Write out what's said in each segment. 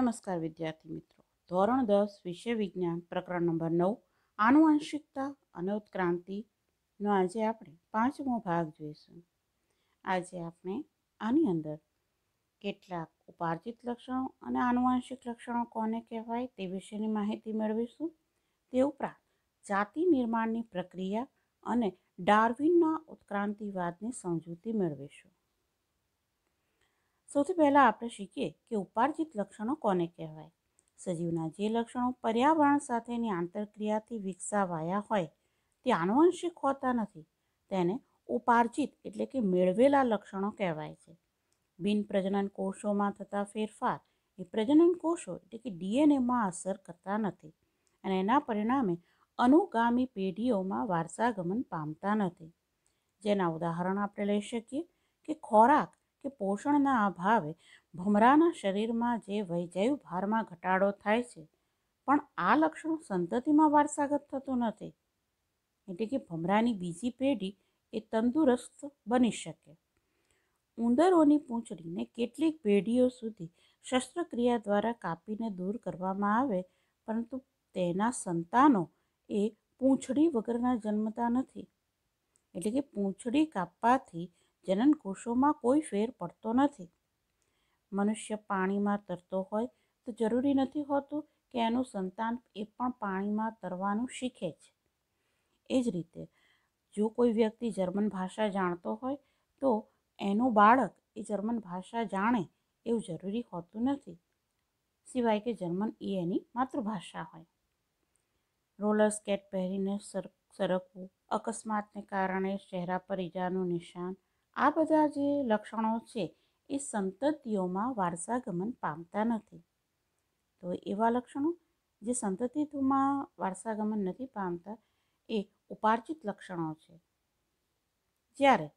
નમસ્કાર વિદ્યાર્થી મિત્રો ધોરણ દસ વિષય વિજ્ઞાન પ્રકરણ નંબર નવ આનુવંશિકતા અને ઉત્ક્રાંતિનો આજે આપણે પાંચમો ભાગ જોઈશું આજે આપણે આની અંદર કેટલાક ઉપાર્જિત લક્ષણો અને આનુવંશિક લક્ષણો કોને કહેવાય તે વિશેની માહિતી મેળવીશું તે ઉપરાંત જાતિ નિર્માણની પ્રક્રિયા અને ડાર્વિનના ઉત્ક્રાંતિવાદની સમજૂતી મેળવીશું સૌથી પહેલાં આપણે શીખીએ કે ઉપાર્જિત લક્ષણો કોને કહેવાય સજીવના જે લક્ષણો પર્યાવરણ સાથેની આંતરક્રિયાથી વિકસાવાયા હોય તે આનુવંશિક હોતા નથી તેને ઉપાર્જિત એટલે કે મેળવેલા લક્ષણો કહેવાય છે બિન પ્રજનન કોષોમાં થતા ફેરફાર એ પ્રજનન કોષો એટલે કે ડીએનએમાં અસર કરતા નથી અને એના પરિણામે અનુગામી પેઢીઓમાં વારસાગમન પામતા નથી જેના ઉદાહરણ આપણે લઈ શકીએ કે ખોરાક કે પોષણના અભાવે ભમરાના શરીરમાં જે વૈજયુ ભારમાં ઘટાડો થાય છે પણ આ લક્ષણો સંતતિમાં વારસાગત થતું નથી એટલે કે ભમરાની બીજી પેઢી એ તંદુરસ્ત બની શકે ઉંદરોની પૂંછડીને કેટલીક પેઢીઓ સુધી શસ્ત્રક્રિયા દ્વારા કાપીને દૂર કરવામાં આવે પરંતુ તેના સંતાનો એ પૂંછડી વગરના જન્મતા નથી એટલે કે પૂંછડી કાપવાથી જનનકોષોમાં કોઈ ફેર પડતો નથી મનુષ્ય પાણીમાં તરતો હોય તો જરૂરી નથી હોતું કે એનું સંતાન એ પણ પાણીમાં તરવાનું શીખે છે એ જ રીતે જો કોઈ વ્યક્તિ જર્મન ભાષા જાણતો હોય તો એનું બાળક એ જર્મન ભાષા જાણે એવું જરૂરી હોતું નથી સિવાય કે જર્મન એ એની માતૃભાષા હોય રોલર સ્કેટ પહેરીને સર સરકવું અકસ્માતને કારણે ચહેરા પર ઈજાનું નિશાન આ બધા જે લક્ષણો છે એ સંતતિઓમાં વારસાગમન પામતા નથી તો એવા લક્ષણો જે સંતતિમાં વારસાગમન નથી પામતા એ ઉપાર્જિત લક્ષણો છે જ્યારે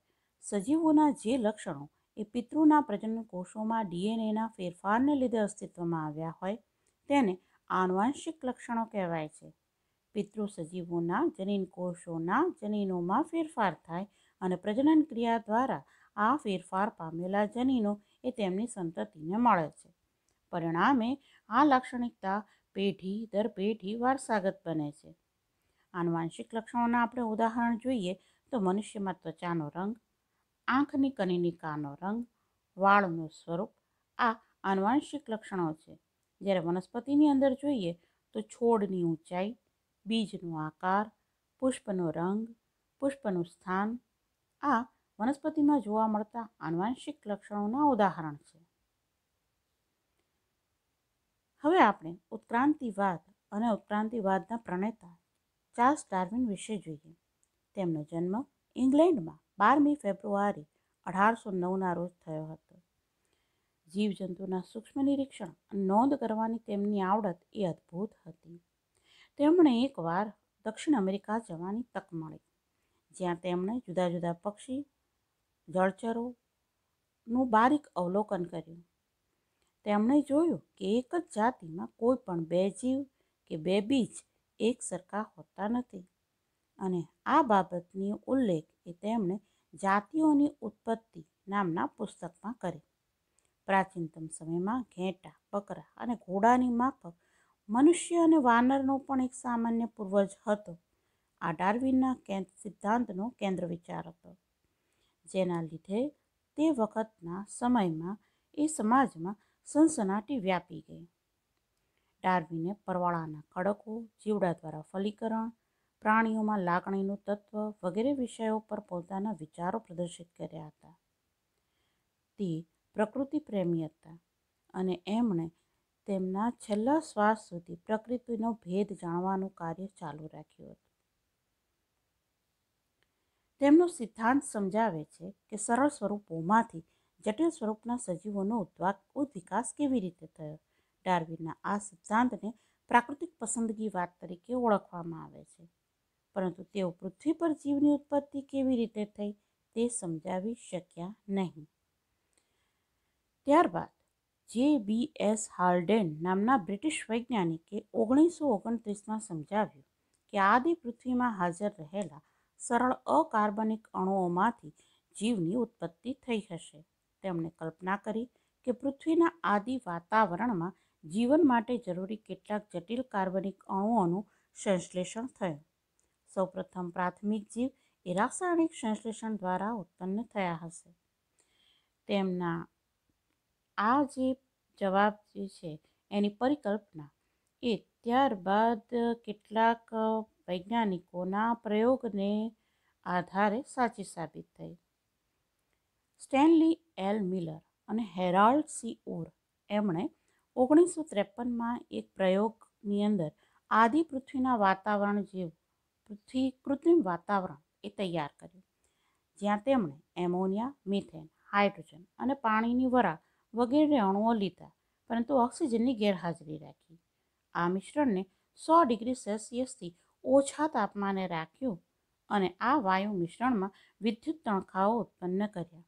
સજીવોના જે લક્ષણો એ પિતૃના પ્રજનન કોષોમાં ડીએનએના ફેરફારને લીધે અસ્તિત્વમાં આવ્યા હોય તેને આનુવાંશિક લક્ષણો કહેવાય છે પિતૃ સજીવોના જનીન કોષોના જનીનોમાં ફેરફાર થાય અને પ્રજનન ક્રિયા દ્વારા આ ફેરફાર પામેલા જનીનો એ તેમની સંતતિને મળે છે પરિણામે આ લાક્ષણિકતા પેઢી દર પેઢી વારસાગત બને છે આનુવાંશિક લક્ષણોના આપણે ઉદાહરણ જોઈએ તો મનુષ્યમાં ત્વચાનો રંગ આંખની કનિનિકાનો રંગ વાળનું સ્વરૂપ આ આનુવાંશિક લક્ષણો છે જ્યારે વનસ્પતિની અંદર જોઈએ તો છોડની ઊંચાઈ બીજનો આકાર પુષ્પનો રંગ પુષ્પનું સ્થાન આ વનસ્પતિમાં જોવા મળતા આનુવાંશિક લક્ષણોના ઉદાહરણ છે હવે આપણે ઉત્ક્રાંતિવાદ અને ઉત્ક્રાંતિવાદના પ્રણેતા ચાર્લ્સ ડાર્વિન વિશે જોઈએ તેમનો જન્મ ઇંગ્લેન્ડમાં બારમી ફેબ્રુઆરી અઢારસો નવના રોજ થયો હતો જીવજંતુના સૂક્ષ્મ નિરીક્ષણ અને નોંધ કરવાની તેમની આવડત એ અદ્ભુત હતી તેમણે એકવાર દક્ષિણ અમેરિકા જવાની તક મળી જ્યાં તેમણે જુદા જુદા પક્ષી જળચરોનું બારીક અવલોકન કર્યું તેમણે જોયું કે એક જ જાતિમાં કોઈ પણ બે જીવ કે બે બીજ એક સરખા હોતા નથી અને આ બાબતની ઉલ્લેખ એ તેમણે જાતિઓની ઉત્પત્તિ નામના પુસ્તકમાં કરી પ્રાચીનતમ સમયમાં ઘેંટા બકરા અને ઘોડાની માફક મનુષ્ય અને વાનરનો પણ એક સામાન્ય પૂર્વજ હતો આ ડાર્વિનના સિદ્ધાંતનો કેન્દ્ર વિચાર હતો જેના લીધે તે વખતના સમયમાં એ સમાજમાં સનસનાટી વ્યાપી ગઈ ડાર્વિને પરવાળાના ખડકો જીવડા દ્વારા ફલીકરણ પ્રાણીઓમાં લાગણીનું તત્વ વગેરે વિષયો પર પોતાના વિચારો પ્રદર્શિત કર્યા હતા તે પ્રકૃતિ પ્રેમી હતા અને એમણે તેમના છેલ્લા શ્વાસ સુધી પ્રકૃતિનો ભેદ જાણવાનું કાર્ય ચાલુ રાખ્યું હતું તેમનો સિદ્ધાંત સમજાવે છે કે સરળ સ્વરૂપોમાંથી જટિલ સ્વરૂપના સજીવોનો વિકાસ કેવી રીતે થયો ડાર્વિનના આ સિદ્ધાંતને પ્રાકૃતિક પસંદગી વાત તરીકે ઓળખવામાં આવે છે પરંતુ તેઓ પૃથ્વી પર જીવની ઉત્પત્તિ કેવી રીતે થઈ તે સમજાવી શક્યા નહીં ત્યારબાદ જે બી એસ હાર્ડેન નામના બ્રિટિશ વૈજ્ઞાનિકે ઓગણીસો ઓગણત્રીસમાં સમજાવ્યું કે આદિ પૃથ્વીમાં હાજર રહેલા સરળ અકાર્બનિક અણુઓમાંથી જીવની ઉત્પત્તિ થઈ હશે તેમણે કલ્પના કરી કે પૃથ્વીના આદિ વાતાવરણમાં જીવન માટે જરૂરી કેટલાક જટિલ કાર્બનિક અણુઓનું સંશ્લેષણ થયું સૌપ્રથમ પ્રાથમિક જીવ એ રાસાયણિક સંશ્લેષણ દ્વારા ઉત્પન્ન થયા હશે તેમના આ જે જવાબ જે છે એની પરિકલ્પના એ ત્યારબાદ કેટલાક વૈજ્ઞાનિકોના પ્રયોગને આધારે સાચી સાબિત થઈ સ્ટેનલી એલ મિલર અને હેરાલ્ડ સી ઓર એમણે ઓગણીસો ત્રેપનમાં એક પ્રયોગની અંદર આદિ પૃથ્વીના વાતાવરણ જેવું પૃથ્વી કૃત્રિમ વાતાવરણ એ તૈયાર કર્યું જ્યાં તેમણે એમોનિયા મિથેન હાઇડ્રોજન અને પાણીની વરા વગેરે અણુઓ લીધા પરંતુ ઓક્સિજનની ગેરહાજરી રાખી આ મિશ્રણને સો ડિગ્રી સેલ્સિયસથી ઓછા તાપમાને રાખ્યું અને આ વાયુ મિશ્રણમાં વિદ્યુત તણખાઓ ઉત્પન્ન કર્યા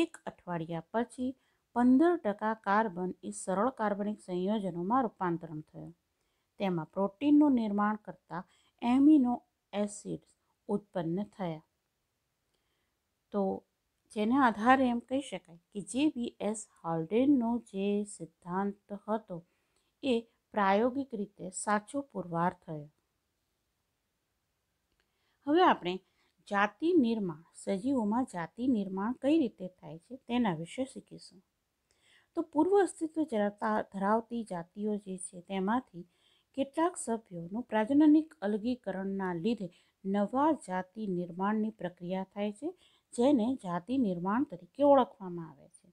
એક અઠવાડિયા પછી પંદર ટકા કાર્બન એ સરળ કાર્બનિક સંયોજનોમાં રૂપાંતરણ થયું તેમાં પ્રોટીનનું નિર્માણ કરતા એમિનો એસિડ્સ ઉત્પન્ન થયા તો જેના આધારે એમ કહી શકાય કે જે બી એસ હાલ્ડેનનો જે સિદ્ધાંત હતો એ પ્રાયોગિક રીતે સાચો પુરવાર થયો હવે આપણે જાતિ નિર્માણ સજીવોમાં જાતિ નિર્માણ કઈ રીતે થાય છે તેના વિશે શીખીશું તો પૂર્વ અસ્તિત્વ ધરાવતા ધરાવતી જાતિઓ જે છે તેમાંથી કેટલાક સભ્યોનું પ્રાજનનિક અલગીકરણના લીધે નવા જાતિ નિર્માણની પ્રક્રિયા થાય છે જેને જાતિ નિર્માણ તરીકે ઓળખવામાં આવે છે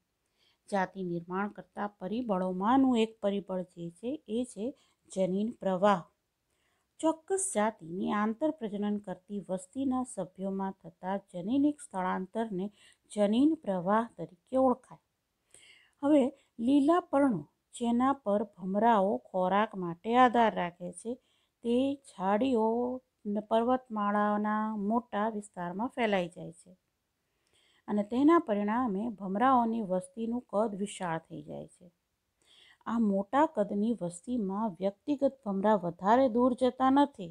જાતિ નિર્માણ કરતા પરિબળોમાંનું એક પરિબળ જે છે એ છે જનીન પ્રવાહ ચોક્કસ જાતિની આંતર પ્રજનન કરતી વસ્તીના સભ્યોમાં થતા જનીનિક સ્થળાંતરને જનીન પ્રવાહ તરીકે ઓળખાય હવે લીલા પર્ણો જેના પર ભમરાઓ ખોરાક માટે આધાર રાખે છે તે ઝાડીઓ પર્વતમાળાના મોટા વિસ્તારમાં ફેલાઈ જાય છે અને તેના પરિણામે ભમરાઓની વસ્તીનું કદ વિશાળ થઈ જાય છે આ મોટા કદની વસ્તીમાં વ્યક્તિગત ભમરા વધારે દૂર જતા નથી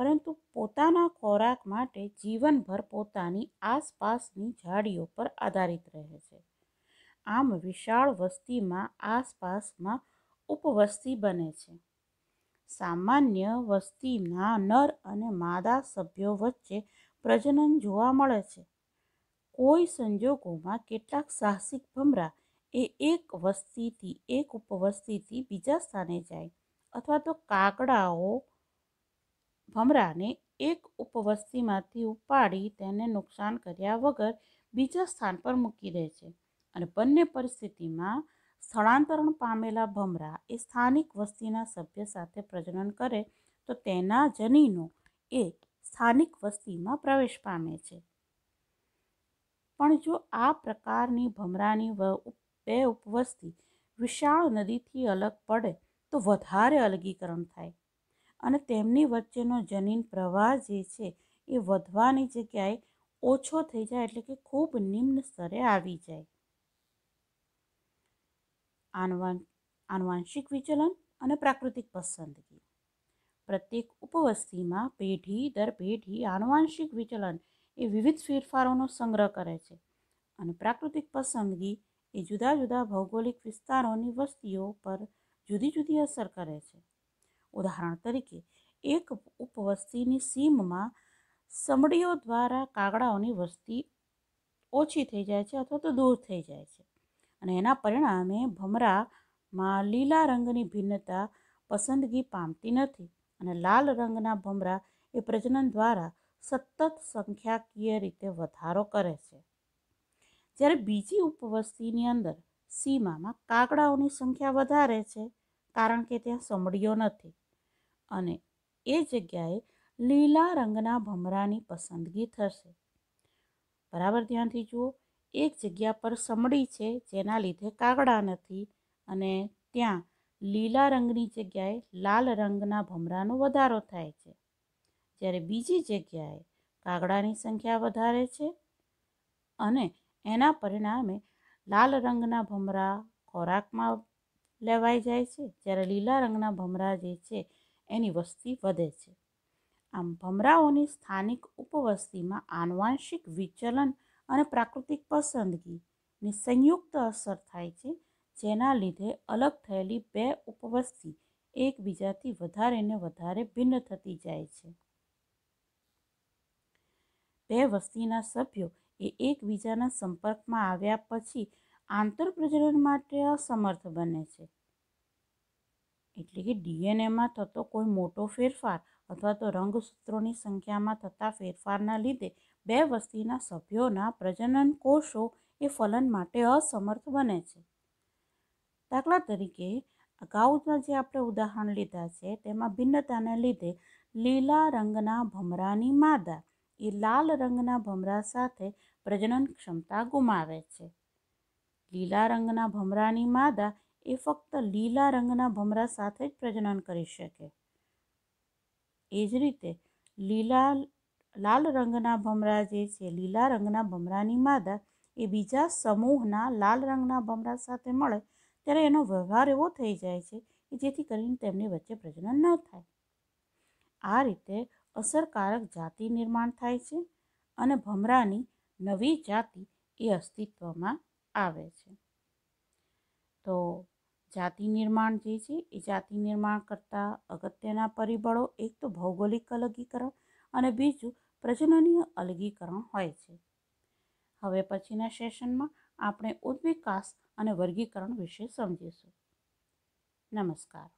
પરંતુ પોતાના ખોરાક માટે જીવનભર પોતાની આસપાસની ઝાડીઓ પર આધારિત રહે છે આમ વિશાળ વસ્તીમાં આસપાસમાં ઉપવસ્તી બને છે સામાન્ય વસ્તીના નર અને માદા સભ્યો વચ્ચે પ્રજનન જોવા મળે છે કોઈ સંજોગોમાં કેટલાક સાહસિક ભમરા એ એક વસ્તીથી એક ઉપવસ્તીથી બીજા સ્થાને જાય અથવા તો કાકડાઓ ભમરાને એક ઉપવસ્તીમાંથી ઉપાડી તેને નુકસાન કર્યા વગર બીજા સ્થાન પર મૂકી દે છે અને બંને પરિસ્થિતિમાં સ્થળાંતરણ પામેલા ભમરા એ સ્થાનિક વસ્તીના સભ્ય સાથે પ્રજનન કરે તો તેના જનીનો એ સ્થાનિક વસ્તીમાં પ્રવેશ પામે છે પણ જો આ પ્રકારની ભમરાની બે ઉપવસથી વિશાળ નદીથી અલગ પડે તો વધારે અલગીકરણ થાય અને તેમની વચ્ચેનો જનીન પ્રવાહ જે છે એ વધવાની જગ્યાએ ઓછો થઈ જાય એટલે કે ખૂબ નિમ્ન સ્તરે આવી જાય આનુવાંશિક વિચલન અને પ્રાકૃતિક પસંદગી પ્રત્યેક ઉપવસ્તીમાં પેઢી દર પેઢી આનુવાંશિક વિચલન એ વિવિધ ફેરફારોનો સંગ્રહ કરે છે અને પ્રાકૃતિક પસંદગી એ જુદા જુદા ભૌગોલિક વિસ્તારોની વસ્તીઓ પર જુદી જુદી અસર કરે છે ઉદાહરણ તરીકે એક ઉપવસ્તીની સીમમાં સમડીઓ દ્વારા કાગડાઓની વસ્તી ઓછી થઈ જાય છે અથવા તો દૂર થઈ જાય છે અને એના પરિણામે ભમરામાં લીલા રંગની ભિન્નતા પસંદગી પામતી નથી અને લાલ રંગના ભમરા એ પ્રજનન દ્વારા સતત સંખ્યાકીય રીતે વધારો કરે છે જ્યારે બીજી ઉપવસ્તીની અંદર સીમામાં કાગડાઓની સંખ્યા વધારે છે કારણ કે ત્યાં સમડીઓ નથી અને એ જગ્યાએ લીલા રંગના ભમરાની પસંદગી થશે બરાબર ધ્યાનથી જુઓ એક જગ્યા પર સમડી છે જેના લીધે કાગડા નથી અને ત્યાં લીલા રંગની જગ્યાએ લાલ રંગના ભમરાનો વધારો થાય છે જ્યારે બીજી જગ્યાએ કાગડાની સંખ્યા વધારે છે અને એના પરિણામે લાલ રંગના ભમરા ખોરાકમાં લેવાઈ જાય છે જ્યારે લીલા રંગના ભમરા જે છે એની વસ્તી વધે છે આમ ભમરાઓની સ્થાનિક ઉપવસ્તીમાં આનુવાંશિક વિચલન અને પ્રાકૃતિક પસંદગીની સંયુક્ત અસર થાય છે જેના લીધે અલગ થયેલી બે ઉપવસ્તી એકબીજાથી વધારે ને વધારે ભિન્ન થતી જાય છે બે વસ્તીના સભ્યો એ એકબીજાના સંપર્કમાં આવ્યા પછી આંતરપ્રજનન માટે અસમર્થ બને છે એટલે કે ડીએનએમાં થતો કોઈ મોટો ફેરફાર અથવા તો રંગસૂત્રોની સંખ્યામાં થતા ફેરફારના લીધે બે વસ્તીના સભ્યોના પ્રજનન કોષો એ ફલન માટે અસમર્થ બને છે દાખલા તરીકે અગાઉના જે આપણે ઉદાહરણ લીધા છે તેમાં ભિન્નતાને લીધે લીલા રંગના ભમરાની માદા એ લાલ રંગના ભમરા સાથે પ્રજનન ક્ષમતા ગુમાવે છે લીલા રંગના ભમરાની માદા એ ફક્ત લીલા રંગના ભમરા સાથે જ પ્રજનન કરી શકે એ જ રીતે લીલા લાલ રંગના ભમરા જે છે લીલા રંગના ભમરાની માદા એ બીજા સમૂહના લાલ રંગના ભમરા સાથે મળે ત્યારે એનો વ્યવહાર એવો થઈ જાય છે કે જેથી કરીને તેમની વચ્ચે પ્રજનન ન થાય આ રીતે અસરકારક જાતિ નિર્માણ થાય છે અને ભમરાની નવી જાતિ એ અસ્તિત્વમાં આવે છે તો જાતિ નિર્માણ જે છે એ જાતિ નિર્માણ કરતાં અગત્યના પરિબળો એક તો ભૌગોલિક અલગીકરણ અને બીજું પ્રજનનીય અલગીકરણ હોય છે હવે પછીના સેશનમાં આપણે ઉદ્વિકાસ અને વર્ગીકરણ વિશે સમજીશું નમસ્કાર